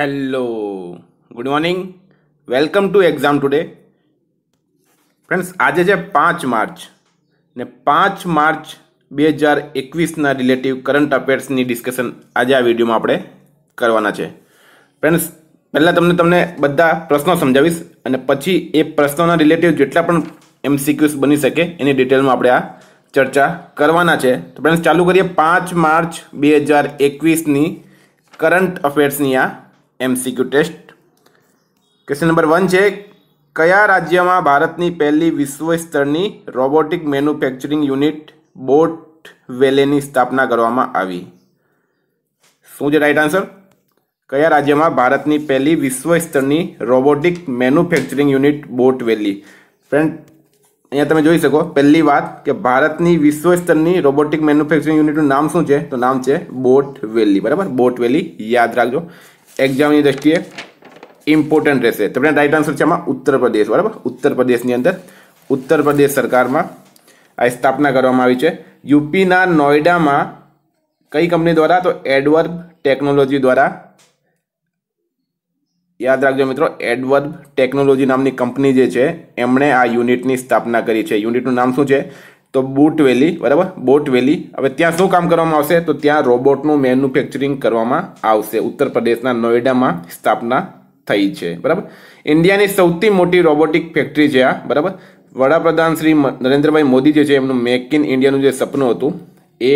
hello good morning welcome to exam today friends આજે છે પાંચ માર્ચ ને પાંચ માર્ચ બે હજાર એકવીસના રિલેટિવ કરંટ અફેર્સની ડિસ્કશન આજે આ વિડીયોમાં આપણે કરવાના છે ફ્રેન્ડ્સ પહેલાં તમને તમને બધા પ્રશ્નો સમજાવીશ અને પછી એ પ્રશ્નોના રિલેટિવ જેટલા પણ એમસીક્યુસ બની શકે એની ડિટેલમાં આપણે આ ચર્ચા કરવાના છે તો ફ્રેન્ડ્સ ચાલુ કરીએ પાંચ માર્ચ બે હજાર એકવીસની કરંટ અફેર્સની આ MCQ test question number one છે કયા રાજ્યમાં ભારતની પહેલી વિશ્વ સ્તરની રોબોટિક મેન્યુફેક્ચરિંગ યુનિટ બોટ વેલેની સ્થાપના કરવામાં આવી શું છે રાઈટ આન્સર કયા રાજ્યમાં ભારતની પહેલી વિશ્વ સ્તરની robotic manufacturing unit bot valley friend અહીંયા તમે જોઈ શકો પહેલી વાત કે ભારતની વિશ્વ સ્તરની રોબોટિક મેન્યુફેક્ચરિંગ યુનિટનું નામ શું છે તો નામ છે બોટ વેલી બરાબર બોટ વેલી યાદ રાખજો એક્ઝામની દ્રષ્ટિએ ઇમ્પોર્ટન્ટ રહેશે તો ફ્રેન્ડ રાઈટ આન્સર છે આમાં ઉત્તર પ્રદેશ બરાબર ઉત્તર પ્રદેશની અંદર ઉત્તર પ્રદેશ સરકારમાં આ સ્થાપના કરવામાં આવી છે યુપીના નોઈડામાં કઈ કંપની દ્વારા તો એડવર્બ ટેકનોલોજી દ્વારા યાદ રાખજો મિત્રો એડવર્બ ટેકનોલોજી નામની કંપની જે છે એમણે આ યુનિટની સ્થાપના કરી છે યુનિટનું નામ શું છે તો બોટ વેલી બરાબર બોટ વેલી હવે ત્યાં શું કામ કરવામાં આવશે તો ત્યાં રોબોટનું મેન્યુફેક્ચરિંગ કરવામાં આવશે ઉત્તર પ્રદેશના નોએડામાં સ્થાપના થઈ છે બરાબર ઇન્ડિયાની સૌથી મોટી રોબોટિક ફેક્ટરી છે આ બરાબર વડાપ્રધાન શ્રી નરેન્દ્રભાઈ મોદી જે છે એમનું મેક ઇન ઇન્ડિયાનું જે સપનું હતું એ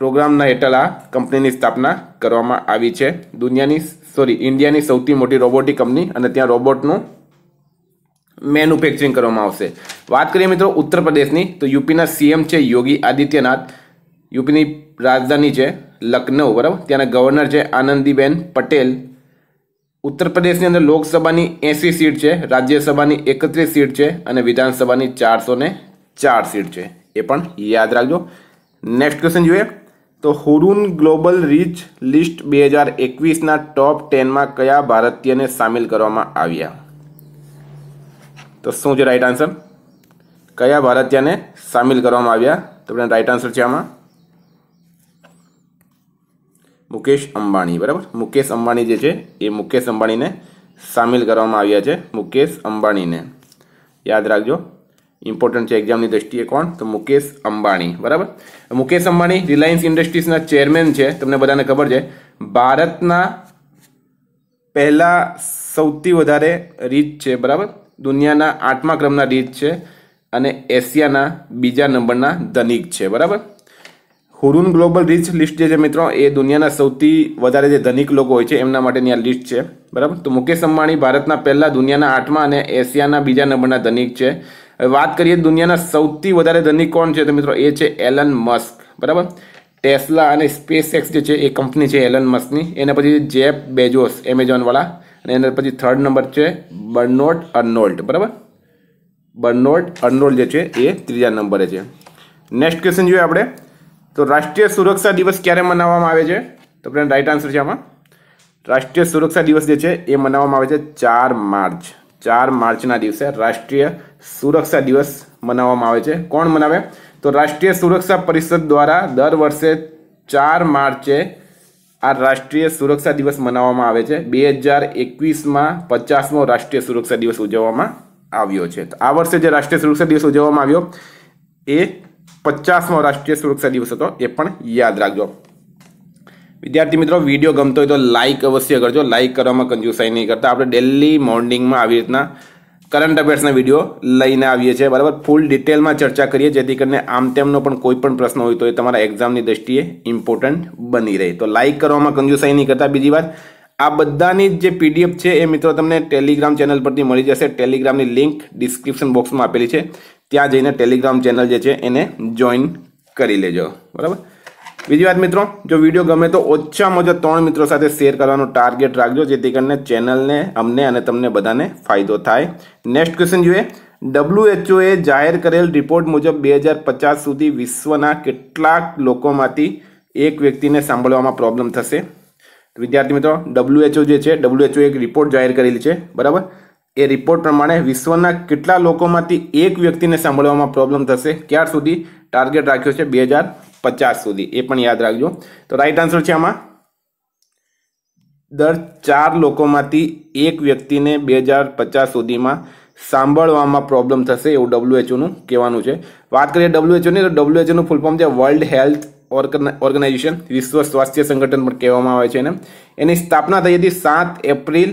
પ્રોગ્રામના હેઠળ આ કંપનીની સ્થાપના કરવામાં આવી છે દુનિયાની સોરી ઇન્ડિયાની સૌથી મોટી રોબોટિક કંપની અને ત્યાં રોબોટનું મેન્યુફેક્ચરિંગ કરવામાં આવશે વાત કરીએ મિત્રો ઉત્તર પ્રદેશની તો યુપીના સીએમ છે યોગી આદિત્યનાથ યુપીની રાજધાની છે લખનઉ બરાબર ત્યાંના ગવર્નર છે આનંદીબેન પટેલ ઉત્તર પ્રદેશની અંદર લોકસભાની એંસી સીટ છે રાજ્યસભાની એકત્રીસ સીટ છે અને વિધાનસભાની ચારસો ચાર સીટ છે એ પણ યાદ રાખજો નેક્સ્ટ ક્વેશ્ચન જોઈએ તો હુરુન ગ્લોબલ રીચ લિસ્ટ બે હજાર એકવીસના ટોપ ટેનમાં કયા ભારતીયને સામેલ કરવામાં આવ્યા તો શું છે રાઈટ આન્સર કયા ભારતીયને સામેલ કરવામાં આવ્યા તો રાઇટ આન્સર છે આમાં મુકેશ અંબાણી બરાબર મુકેશ અંબાણી જે છે એ મુકેશ અંબાણીને સામેલ કરવામાં આવ્યા છે મુકેશ અંબાણીને યાદ રાખજો ઇમ્પોર્ટન્ટ છે એક્ઝામની દ્રષ્ટિએ કોણ તો મુકેશ અંબાણી બરાબર મુકેશ અંબાણી રિલાયન્સ ઇન્ડસ્ટ્રીઝના ચેરમેન છે તમને બધાને ખબર છે ભારતના પહેલાં સૌથી વધારે રીચ છે બરાબર દુનિયાના આઠમા ક્રમના રીચ છે અને એશિયાના બીજા નંબરના ધનિક છે બરાબર હુરુન ગ્લોબલ રીચ લિસ્ટ જે છે મિત્રો એ દુનિયાના સૌથી વધારે જે ધનિક લોકો હોય છે એમના માટેની આ લિસ્ટ છે બરાબર તો મુકેશ અંબાણી ભારતના પહેલાં દુનિયાના આઠમા અને એશિયાના બીજા નંબરના ધનિક છે હવે વાત કરીએ દુનિયાના સૌથી વધારે ધનિક કોણ છે તો મિત્રો એ છે એલન મસ્ક બરાબર ટેસ્લા અને સ્પેસ એક્સ જે છે એ કંપની છે એલન મસ્કની એના પછી જેફ બેજોસ એમેઝોનવાળા અને એના પછી થર્ડ નંબર છે બર્નોટ અર્નોલ્ડ બરાબર બર્નોટ અર્નોલ્ડ જે છે એ ત્રીજા નંબરે છે નેક્સ્ટ ક્વેશ્ચન જોઈએ આપણે તો રાષ્ટ્રીય સુરક્ષા દિવસ ક્યારે મનાવવામાં આવે છે તો ફ્રેન્ડ રાઈટ આન્સર છે આમાં રાષ્ટ્રીય સુરક્ષા દિવસ જે છે એ મનાવવામાં આવે છે ચાર માર્ચ ચાર માર્ચના દિવસે રાષ્ટ્રીય સુરક્ષા દિવસ મનાવવામાં આવે છે કોણ મનાવે તો રાષ્ટ્રીય સુરક્ષા પરિષદ દ્વારા દર વર્ષે ચાર માર્ચે આ રાષ્ટ્રીય સુરક્ષા દિવસ મનાવવામાં આવે છે બે હજાર એકવીસમાં પચાસમો રાષ્ટ્રીય સુરક્ષા દિવસ ઉજવવામાં આવ્યો છે તો આ વર્ષે જે રાષ્ટ્રીય સુરક્ષા દિવસ ઉજવવામાં આવ્યો એ પચાસમો રાષ્ટ્રીય સુરક્ષા દિવસ હતો એ પણ યાદ રાખજો વિદ્યાર્થી મિત્રો વિડીયો ગમતો હોય તો લાઇક અવશ્ય કરજો લાઇક કરવામાં કંજુસાઈ નહીં કરતા આપણે ડેલી મોર્નિંગમાં આવી રીતના કરંટ અફેર્સના વિડીયો લઈને આવીએ છીએ બરાબર ફૂલ ડિટેલમાં ચર્ચા કરીએ જેથી કરીને આમ તેમનો પણ કોઈ પણ પ્રશ્ન હોય તો એ તમારા એક્ઝામની દ્રષ્ટિએ ઇમ્પોર્ટન્ટ બની રહે તો લાઇક કરવામાં કંજુસાઈ નહીં કરતા બીજી વાત આ બધાની જે પીડીએફ છે એ મિત્રો તમને ટેલિગ્રામ ચેનલ પરથી મળી જશે ટેલિગ્રામની લિંક ડિસ્ક્રિપ્શન બોક્સમાં આપેલી છે ત્યાં જઈને ટેલિગ્રામ ચેનલ જે છે એને જોઈન કરી લેજો બરાબર બીજી વાત મિત્રો જો વિડીયો ગમે તો ઓછામાં ઓછા ત્રણ મિત્રો સાથે શેર કરવાનો ટાર્ગેટ રાખજો જેથી કરીને ચેનલને અમને અને તમને બધાને ફાયદો થાય નેક્સ્ટ ક્વેશ્ચન જોઈએ ડબ્લ્યુએચઓએ જાહેર કરેલ રિપોર્ટ મુજબ બે હજાર પચાસ સુધી વિશ્વના કેટલાક લોકોમાંથી એક વ્યક્તિને સાંભળવામાં પ્રોબ્લેમ થશે વિદ્યાર્થી મિત્રો ડબ્લ્યુએચઓ જે છે ડબ્લ્યુએચઓ એક રિપોર્ટ જાહેર કરેલી છે બરાબર એ રિપોર્ટ પ્રમાણે વિશ્વના કેટલા લોકોમાંથી એક વ્યક્તિને સાંભળવામાં પ્રોબ્લેમ થશે ક્યાં સુધી ટાર્ગેટ રાખ્યો છે બે હજાર પચાસ સુધી એ પણ યાદ રાખજો તો રાઈટ આન્સર છે આમાં દર ચાર લોકોમાંથી એક વ્યક્તિને બે હજાર પચાસ સુધીમાં સાંભળવામાં પ્રોબ્લેમ થશે એવું ડબલ્યુએચઓનું કહેવાનું છે વાત કરીએ ડબલ્યુએચઓની તો ડબલ્યુએચઓનું ફૂલ ફોર્મ છે વર્લ્ડ હેલ્થ ઓર્ગેનાઇઝેશન વિશ્વ સ્વાસ્થ્ય સંગઠન પણ કહેવામાં આવે છે એને એની સ્થાપના થઈ હતી સાત એપ્રિલ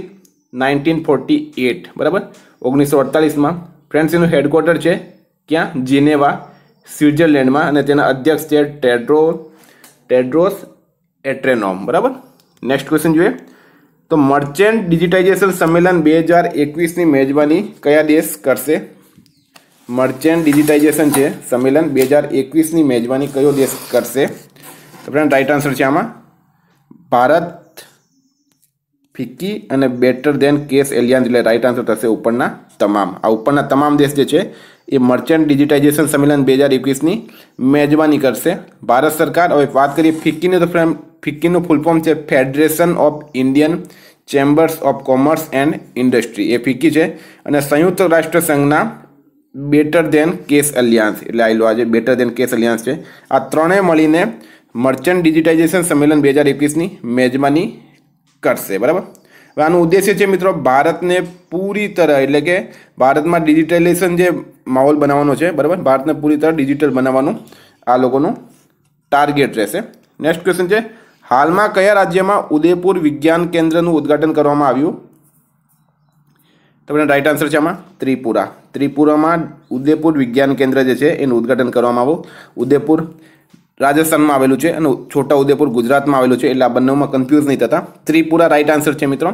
નાઇન્ટીન ફોર્ટી એટ બરાબર ઓગણીસો અડતાલીસમાં ફ્રેન્ડ્સ એનું હેડક્વાર્ટર છે ક્યાં જીનેવા સ્વિટ્ઝરલેન્ડમાં અને તેના અધ્યક્ષ છે ટેડ્રો ટેડ્રોસ એટ્રેનોમ બરાબર નેક્સ્ટ ક્વેશ્ચન જોઈએ તો મર્ચન્ટ ડિજિટાઇઝેશન સંમેલન બે હજાર એકવીસની મેજબાની કયા દેશ કરશે મર્ચેન્ટ ડિજિટાઇઝેશન છે સંમેલન બે હજાર એકવીસની મેજબાની કયો દેશ કરશે તો ફ્રેન્ડ રાઇટ આન્સર છે આમાં ભારત ફિક્કી અને બેટર દેન કેસ એલિયાન્સ એટલે રાઇટ આન્સર થશે ઉપરના તમામ આ ઉપરના તમામ દેશ જે છે એ મર્ચન્ટ ડિજિટાઇઝેશન સંમેલન બે હજાર એકવીસની મેજબાની કરશે ભારત સરકાર હવે વાત કરીએ ફિક્કીની તો ફ્રેમ ફિક્કીનું ફૂલ ફોર્મ છે federation of Indian chambers of commerce and industry એ ફિક્કી છે અને સંયુક્ત રાષ્ટ્ર સંઘના બેટર દેન કેસ અલિયાન્સ એટલે આ લો આજે બેટર દેન કેસ અલિયાન્સ છે આ ત્રણેય મળીને મર્ચન્ટ ડિજિટાઇઝેશન સંમેલન બે હજાર એકવીસની મેજબાની કરશે બરાબર હવે આનો ઉદ્દેશ્ય છે મિત્રો ભારતને પૂરી તરહ એટલે કે ભારતમાં ડિજિટલાઇઝેશન જે માહોલ બનાવવાનો છે બરાબર ભારતને પૂરી તરહ ડિજિટલ બનાવવાનું આ લોકોનું ટાર્ગેટ રહેશે નેક્સ્ટ ક્વેશ્ચન છે હાલમાં કયા રાજ્યમાં ઉદયપુર વિજ્ઞાન કેન્દ્રનું ઉદ્ઘાટન કરવામાં આવ્યું તમને રાઇટ આન્સર છે આમાં ત્રિપુરા ત્રિપુરામાં ઉદયપુર વિજ્ઞાન કેન્દ્ર જે છે એનું ઉદ્ઘાટન કરવામાં આવ્યું ઉદયપુર રાજસ્થાનમાં આવેલું છે અને છોટાઉદેપુર ગુજરાતમાં આવેલું છે એટલે આ બંનેમાં કન્ફ્યુઝ નહીં થતા ત્રિપુરા રાઇટ આન્સર છે મિત્રો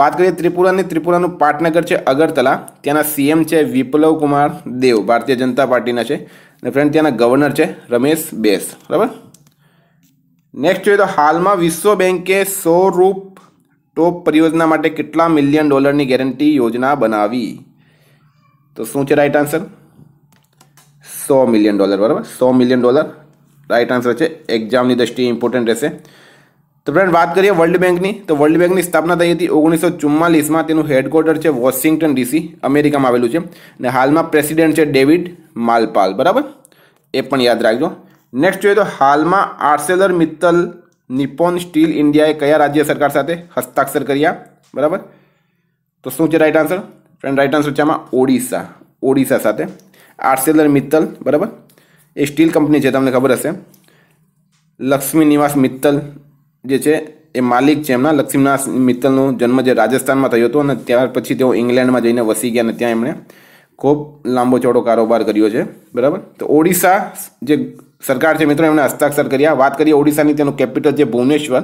વાત કરીએ ત્રિપુરાની ત્રિપુરાનું પાટનગર છે અગરતલા ત્યાંના સીએમ છે વિપ્લવ કુમાર દેવ ભારતીય જનતા પાર્ટીના છે અને ફ્રેન્ડ ત્યાંના ગવર્નર છે રમેશ બેસ બરાબર નેક્સ્ટ જોઈએ તો હાલમાં વિશ્વ બેન્કે સો રૂપ ટોપ પરિયોજના માટે કેટલા મિલિયન ડોલરની ગેરંટી યોજના બનાવી તો શું છે રાઈટ આન્સર સો મિલિયન ડોલર બરાબર સો મિલિયન ડોલર રાઈટ આન્સર છે એક્ઝામની દ્રષ્ટિએ ઇમ્પોર્ટન્ટ રહેશે તો ફ્રેન્ડ વાત કરીએ વર્લ્ડ બેંકની તો વર્લ્ડ બેંકની સ્થાપના થઈ હતી ઓગણીસો ચુમ્માલીસમાં તેનું હેડક્વાર્ટર છે વોશિંગ્ટન ડીસી અમેરિકામાં આવેલું છે અને હાલમાં પ્રેસિડેન્ટ છે ડેવિડ માલપાલ બરાબર એ પણ યાદ રાખજો નેક્સ્ટ જોઈએ તો હાલમાં આર્સેલર મિત્તલ નિપોન સ્ટીલ ઇન્ડિયાએ કયા રાજ્ય સરકાર સાથે હસ્તાક્ષર કર્યા બરાબર તો શું છે right answer friend right answer છે આમાં ઓડિશા ઓડિશા સાથે આર્સેલર મિત્તલ બરાબર એ સ્ટીલ કંપની છે તમને ખબર હશે લક્ષ્મી નિવાસ મિત્તલ જે છે એ માલિક છે એમના લક્ષ્મીનાસ મિત્તલનો જન્મ જે રાજસ્થાનમાં થયો હતો અને ત્યાર પછી તેઓ ઇંગ્લેન્ડમાં જઈને વસી ગયા અને ત્યાં એમણે ખૂબ લાંબો ચોડો કારોબાર કર્યો છે બરાબર તો ઓડિશા જે સરકાર છે મિત્રો એમણે હસ્તાક્ષર કર્યા વાત કરીએ ઓડિશાની તેનું કેપિટલ છે ભુવનેશ્વર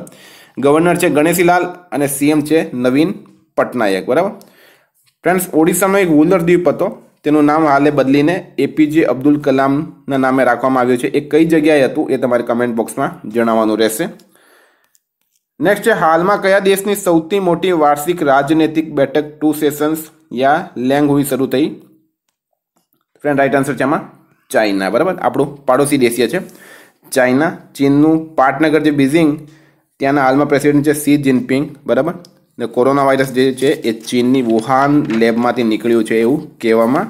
ગવર્નર છે ગણેશીલાલ અને સીએમ છે નવીન પટનાયક બરાબર ફ્રેન્ડ્સ ઓડિશાનો એક વુલર દ્વીપ હતો તેનું નામ હાલે બદલીને એપીજે અબ્દુલ કલામના નામે રાખવામાં આવ્યું છે એ કઈ જગ્યાએ હતું એ તમારે કમેન્ટ બોક્સમાં જણાવવાનું રહેશે નેક્સ્ટ છે હાલમાં કયા દેશની સૌથી મોટી વાર્ષિક રાજનૈતિક બેઠક ટુ સેશન્સ યા લેંગ હુઈ શરૂ થઈ ફ્રેન્ડ રાઈટ આન્સર છે આમાં ચાઇના બરાબર આપણું પાડોશી દેશીય છે ચાઈના ચીનનું પાટનગર જે બીઝિંગ ત્યાંના હાલમાં પ્રેસિડેન્ટ છે સી જિનપિંગ બરાબર ને કોરોના વાયરસ જે છે એ ચીનની વુહાન લેબમાંથી નીકળ્યું છે એવું કહેવામાં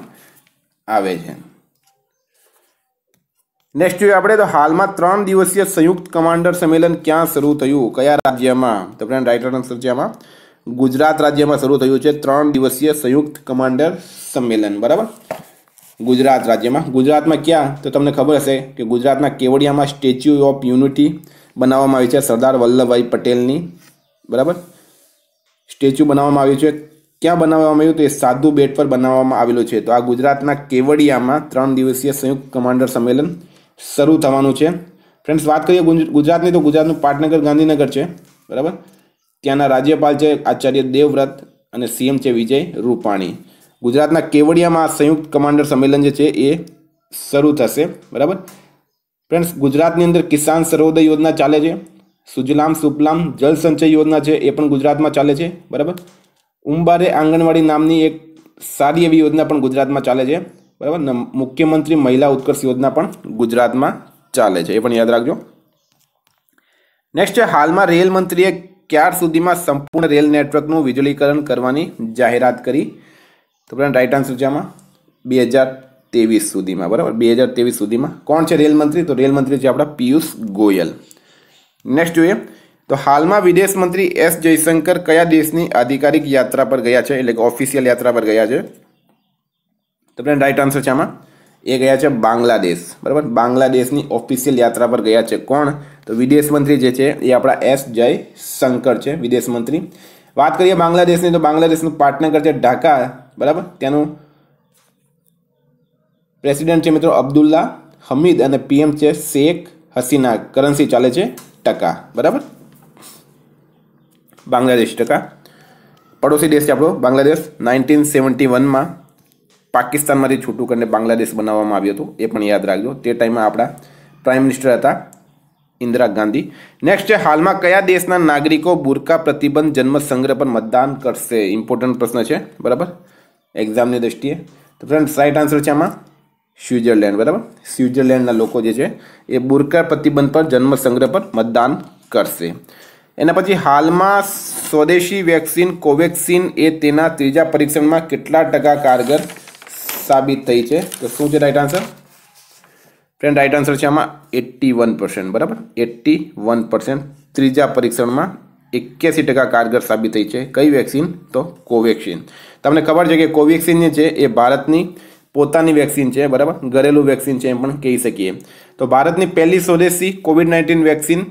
આવે છે નેક્સ્ટ જોઈએ આપણે તો હાલમાં ત્રણ દિવસીય સંયુક્ત કમાન્ડર સંમેલન ક્યાં શરૂ થયું કયા રાજ્યમાં તો ફ્રેન્ડ રાઈટ આન્સર છે આમાં ગુજરાત રાજ્યમાં શરૂ થયું છે ત્રણ દિવસીય સંયુક્ત કમાન્ડર સંમેલન બરાબર ગુજરાત રાજ્યમાં ગુજરાતમાં ક્યાં તો તમને ખબર હશે કે ગુજરાતના કેવડિયામાં સ્ટેચ્યુ ઓફ યુનિટી બનાવવામાં આવી છે સરદાર વલ્લભભાઈ પટેલની બરાબર સ્ટેચ્યુ બનાવવામાં આવ્યું છે ક્યાં બનાવવામાં આવ્યું તે સાધુ બેટ પર બનાવવામાં આવેલું છે તો આ ગુજરાતના કેવડિયામાં ત્રણ દિવસીય સંયુક્ત કમાન્ડર સંમેલન શરૂ થવાનું છે ફ્રેન્ડ્સ વાત કરીએ ગુજરાતની તો ગુજરાતનું પાટનગર ગાંધીનગર છે બરાબર ત્યાંના રાજ્યપાલ છે આચાર્ય દેવવ્રત અને સીએમ છે વિજય રૂપાણી ગુજરાતના કેવડિયામાં આ સંયુક્ત કમાન્ડર સંમેલન જે છે એ શરૂ થશે બરાબર ફ્રેન્ડ્સ ગુજરાતની અંદર કિસાન સર્વોદય યોજના ચાલે છે સુજલામ સુપલામ જળ સંચય યોજના છે એ પણ ગુજરાતમાં ચાલે છે બરાબર ઉંબારે આંગણવાડી નામની એક સારી એવી યોજના પણ ગુજરાતમાં ચાલે છે બરાબર મુખ્યમંત્રી મહિલા ઉત્કર્ષ યોજના પણ ગુજરાતમાં ચાલે છે એ પણ યાદ રાખજો નેક્સ્ટ છે હાલમાં રેલ મંત્રીએ ક્યાર સુધીમાં સંપૂર્ણ રેલ નેટવર્કનું વિજળીકરણ કરવાની જાહેરાત કરી તો પણ રાઈટ આન્સર છે આમાં બે હજાર ત્રેવીસ સુધીમાં બરાબર બે હજાર ત્રેવીસ સુધીમાં કોણ છે રેલ મંત્રી તો રેલ મંત્રી છે આપણા પિયુષ ગોયલ નેક્સ્ટ જોઈએ તો હાલમાં વિદેશ મંત્રી એસ જયશંકર કયા દેશની આધિકારિક યાત્રા પર ગયા છે એટલે કે ઓફિશિયલ યાત્રા પર ગયા છે તો ફ્રેન્ડ રાઈટ આન્સર છે આમાં એ ગયા છે બાંગ્લાદેશ બરાબર બાંગ્લાદેશની ઓફિશિયલ યાત્રા પર ગયા છે કોણ તો વિદેશ મંત્રી જે છે એ આપણા એસ જયશંકર છે વિદેશ મંત્રી વાત કરીએ બાંગ્લાદેશની તો બાંગ્લાદેશનું પાટનગર છે ઢાકા બરાબર ત્યાંનું પ્રેસિડેન્ટ છે મિત્રો અબ્દુલ્લા હમીદ અને પીએમ છે શેખ હસીના કરન્સી ચાલે છે ટકા બરાબર બાંગ્લાદેશ ટકા પડોશી દેશ છે આપણો બાંગ્લાદેશ નાઇન્ટીન સેવન્ટી વનમાં પાકિસ્તાનમાંથી છૂટું કરીને બાંગ્લાદેશ બનાવવામાં આવ્યો હતો એ પણ યાદ રાખજો તે ટાઈમમાં આપણા પ્રાઇમ મિનિસ્ટર હતા ઇન્દિરા ગાંધી નેક્સ્ટ છે હાલમાં કયા દેશના નાગરિકો બુરકા પ્રતિબંધ જન્મ સંગ્રહ પર મતદાન કરશે ઇમ્પોર્ટન્ટ પ્રશ્ન છે બરાબર એક્ઝામની દ્રષ્ટિએ તો ફ્રેન્ડ્સ રાઇટ આન્સર છે આમાં સ્વિટ્ઝરલેન્ડ બરાબર સ્વિટ્ઝરલેન્ડના લોકો જે છે એ બુરકા પ્રતિબંધ પર જન્મ સંગ્રહ પર મતદાન કરશે એના પછી હાલમાં સ્વદેશી વેક્સિન કોવેક્સિન એ તેના ત્રીજા પરીક્ષણમાં કેટલા ટકા કારગર સાબિત થઈ છે તો શું છે right answer friend right answer છે આમાં એટી વન પર્સન્ટ બરાબર એટી વન પર્સન્ટ ત્રીજા પરીક્ષણમાં એક્યાસી ટકા કારગર સાબિત થઈ છે કઈ વેક્સિન તો કોવેક્સિન તમને ખબર છે કે કોવેક્સિન જે છે એ ભારતની પોતાની વેક્સિન છે બરાબર ઘરેલું વેક્સિન છે એમ પણ કહી શકીએ તો ભારતની પહેલી સ્વદેશી કોવિડ નાઇન્ટીન વેક્સિન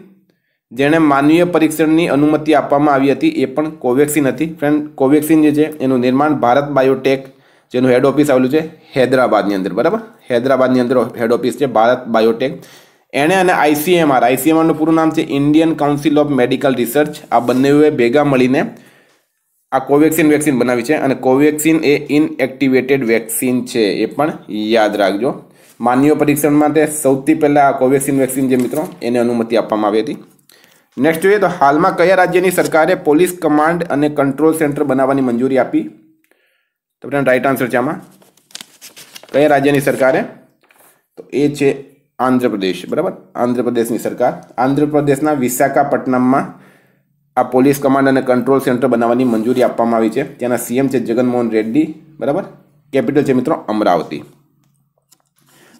જેણે માનવીય પરીક્ષણની અનુમતિ આપવામાં આવી હતી એ પણ કોવેક્સિન હતી ફ્રેન્ડ કોવેક્સિન જે છે એનું નિર્માણ ભારત બાયોટેક જેનું હેડ ઓફિસ આવેલું છે હૈદરાબાદની અંદર બરાબર હૈદરાબાદની અંદર હેડ ઓફિસ છે ભારત બાયોટેક એણે અને આઈસીએમઆર આઈસીએમઆરનું પૂરું નામ છે Indian council of medical research આ બંનેઓએ ભેગા મળીને આ કોવેક્સિન વેક્સિન બનાવી છે અને કોવેક્સિન એ ઇનએક્ટિવેટેડ વેક્સિન છે એ પણ યાદ રાખજો માનવીય પરીક્ષણ માટે સૌથી પહેલાં આ કોવેક્સિન વેક્સિન જે મિત્રો એને અનુમતિ આપવામાં આવી હતી નેક્સ્ટ જોઈએ તો હાલમાં કયા રાજ્યની સરકારે પોલીસ કમાન્ડ અને કંટ્રોલ સેન્ટર બનાવવાની મંજૂરી આપી તો ફ્રેન્ડ રાઈટ આન્સર છે આમાં કયા રાજ્યની સરકારે તો એ છે આંધ્રપ્રદેશ બરાબર આંધ્રપ્રદેશની સરકાર આંધ્રપ્રદેશના વિશાખાપટ્ટનમમાં આ પોલીસ કમાન્ડ અને કંટ્રોલ સેન્ટર બનાવવાની મંજૂરી આપવામાં આવી છે ત્યાંના સીએમ છે જગનમોહન રેડ્ડી બરાબર કેપિટલ છે મિત્રો અમરાવતી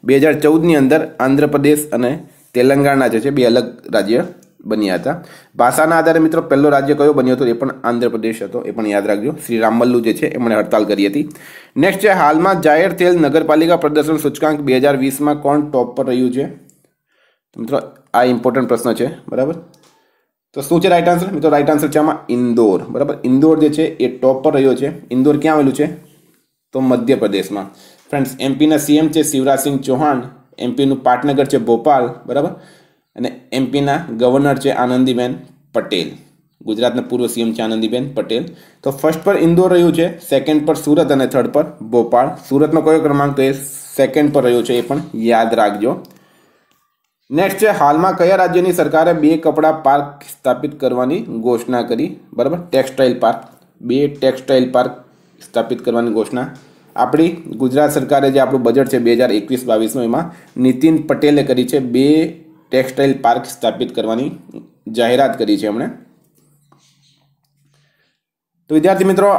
બે હજાર ચૌદની અંદર આંધ્રપ્રદેશ અને તેલંગાણા જે છે બે અલગ રાજ્ય બન્યા હતા ભાષાના આધારે મિત્રો પહેલો રાજ્ય કયો બન્યો હતો એ પણ આંધ્રપ્રદેશ હતો એ પણ યાદ રાખજો શ્રી રામમલ્લુ જે છે એમણે હડતાલ કરી હતી નેક્સ્ટ છે હાલમાં જાહેર થયેલ નગરપાલિકા પ્રદર્શન સૂચકાંક બે હજાર વીસમાં કોણ ટોપ પર રહ્યું છે મિત્રો આ ઇમ્પોર્ટન્ટ પ્રશ્ન છે બરાબર તો શું છે રાઈટ આન્સર મિત્રો રાઈટ આન્સર છે આમાં ઇન્દોર બરાબર ઇન્દોર જે છે એ ટોપ પર રહ્યો છે ઇન્દોર ક્યાં આવેલું છે તો મધ્યપ્રદેશમાં ફ્રેન્ડ્સ એમપીના સીએમ છે શિવરાજસિંહ ચૌહાણ એમપીનું પાટનગર છે ભોપાલ બરાબર અને એમપીના ગવર્નર છે આનંદીબેન પટેલ ગુજરાતના પૂર્વ સીએમ છે આનંદીબેન પટેલ તો ફર્સ્ટ પર ઇન્દોર રહ્યું છે સેકન્ડ પર સુરત અને થર્ડ પર ભોપાળ સુરતનો કયો ક્રમાંક તો એ સેકન્ડ પર રહ્યો છે એ પણ યાદ રાખજો નેક્સ્ટ છે હાલમાં કયા રાજ્યની સરકારે બે કપડાં પાર્ક સ્થાપિત કરવાની ઘોષણા કરી બરાબર ટેક્સટાઇલ પાર્ક બે ટેક્સટાઇલ પાર્ક સ્થાપિત કરવાની ઘોષણા આપણી ગુજરાત સરકારે જે આપણું બજેટ છે બે હજાર એકવીસ બાવીસનું એમાં નીતિન પટેલે કરી છે બે ટેક્સટાઇલ પાર્ક સ્થાપિત કરવાની જાહેરાત કરી છે એમણે તો વિદ્યાર્થી મિત્રો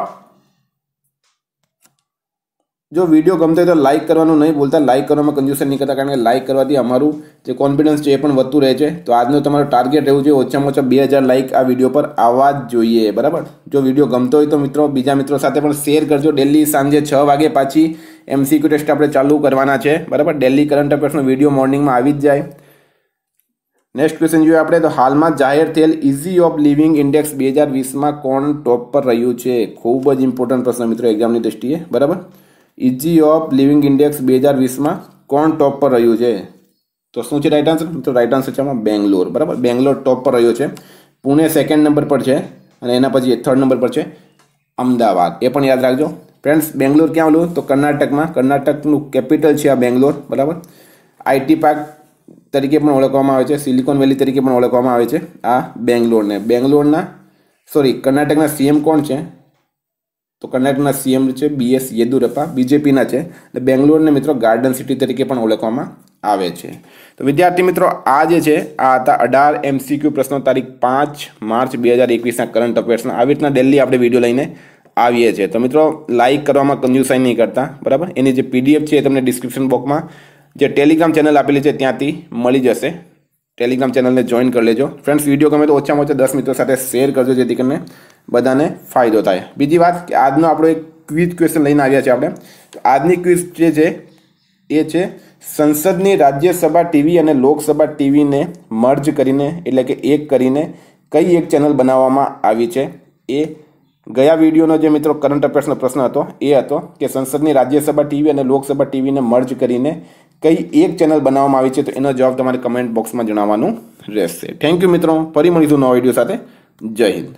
જો વિડીયો ગમતો હોય તો લાઇક કરવાનું નહીં બોલતા લાઇક કરવામાં કન્ઝ્યુશન નહીં કરતા કારણ કે લાઇક કરવાથી અમારું જે કોન્ફિડન્સ છે એ પણ વધતું રહે છે તો આજનો તમારો ટાર્ગેટ રહેવું જોઈએ ઓછામાં ઓછા બે હજાર લાઇક આ વિડીયો પર આવવા જ જોઈએ બરાબર જો વિડીયો ગમતો હોય તો મિત્રો બીજા મિત્રો સાથે પણ શેર કરજો ડેલી સાંજે છ વાગે પાછી એમસીક્યુ ટેસ્ટ આપણે ચાલુ કરવાના છે બરાબર ડેલી કરંટ અફેર્સનો વિડીયો મોર્નિંગમાં આવી જ જાય નેક્સ્ટ ક્વેશ્ચન જોઈએ આપણે તો હાલમાં જાહેર થયેલ ઇઝી ઓફ લિવિંગ ઇન્ડેક્સ બે હજાર વીસમાં કોણ ટોપ પર રહ્યું છે ખૂબ જ ઇમ્પોર્ટન્ટ પ્રશ્ન મિત્રો એક્ઝામની દ્રષ્ટિએ બરાબર ઇઝી ઓફ લિવિંગ ઇન્ડેક્સ બે હજાર વીસમાં કોણ ટોપ પર રહ્યું છે તો શું છે રાઇટ આન્સર મિત્રો રાઇટ આન્સર છે આમાં બેંગ્લોર બરાબર બેંગ્લોર ટોપ પર રહ્યો છે પુણે સેકન્ડ નંબર પર છે અને એના પછી થર્ડ નંબર પર છે અમદાવાદ એ પણ યાદ રાખજો ફ્રેન્ડ્સ બેંગ્લોર ક્યાં આવેલું તો કર્ણાટકમાં કર્ણાટકનું કેપિટલ છે આ બેંગ્લોર બરાબર આઈટી પાર્ક તરીકે પણ ઓળખવામાં આવે છે સિલિકોન વેલી તરીકે પણ ઓળખવામાં આવે છે આ બેંગ્લોરને બેંગ્લોરના સોરી કર્ણાટકના સીએમ કોણ છે તો કર્ણાટકના સીએમ છે બીએસ યેદુરપ્પા બીજેપીના છે અને બેંગ્લોરને મિત્રો ગાર્ડન સિટી તરીકે પણ ઓળખવામાં આવે છે તો વિદ્યાર્થી મિત્રો આ જે છે આ હતા અઢાર એમસીક્યુ પ્રશ્નો તારીખ પાંચ માર્ચ બે હજાર એકવીસના કરંટ અફેર્સના આવી રીતના ડેલી આપણે વિડીયો લઈને આવીએ છીએ તો મિત્રો લાઇક કરવામાં કંજુસાઈ નહીં કરતા બરાબર એની જે પીડીએફ છે એ તમને ડિસ્ક્રિપ્શન બોક્સમાં જે ટેલિગ્રામ ચેનલ આપેલી છે ત્યાંથી મળી જશે ટેલિગ્રામ ચેનલને જોઈન કરી લેજો ફ્રેન્ડ્સ વિડીયો ગમે તો ઓછામાં ઓછા દસ મિત્રો સાથે શેર કરજો જેથી કરીને બધાને ફાયદો થાય બીજી વાત કે આજનો આપણો એક ક્વિઝ ક્વેશ્ચન લઈને આવ્યા છીએ આપણે આજની ક્વિઝ જે છે એ છે સંસદની રાજ્યસભા ટીવી અને લોકસભા ટીવીને મર્જ કરીને એટલે કે એક કરીને કઈ એક ચેનલ બનાવવામાં આવી છે એ ગયા વિડીયોનો જે મિત્રો કરંટ અફેર્સનો પ્રશ્ન હતો એ હતો કે સંસદની રાજ્યસભા ટીવી અને લોકસભા ટીવીને મર્જ કરીને કઈ એક ચેનલ બનાવવામાં આવી છે તો એનો જવાબ તમારે કમેન્ટ બોક્સમાં જણાવવાનું રહેશે થેન્ક યુ મિત્રો ફરી મળીશું નવા વિડીયો સાથે જય હિન્દ